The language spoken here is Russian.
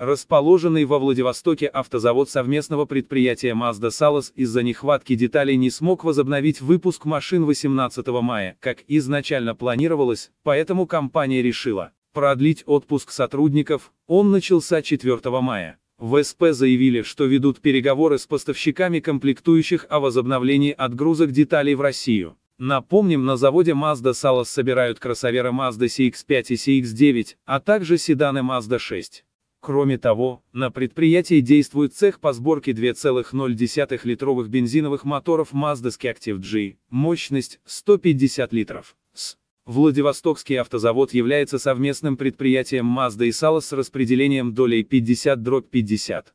Расположенный во Владивостоке автозавод совместного предприятия Mazda Salas из-за нехватки деталей не смог возобновить выпуск машин 18 мая, как изначально планировалось, поэтому компания решила продлить отпуск сотрудников, он начался 4 мая. В СП заявили, что ведут переговоры с поставщиками комплектующих о возобновлении отгрузок деталей в Россию. Напомним, на заводе Mazda Salas собирают кроссоверы Mazda CX-5 и CX-9, а также седаны Mazda 6. Кроме того, на предприятии действует цех по сборке 2,0-литровых бензиновых моторов Mazda Active G, мощность 150 литров. С. Владивостокский автозавод является совместным предприятием Mazda и Salos с распределением долей 50 дробь 50.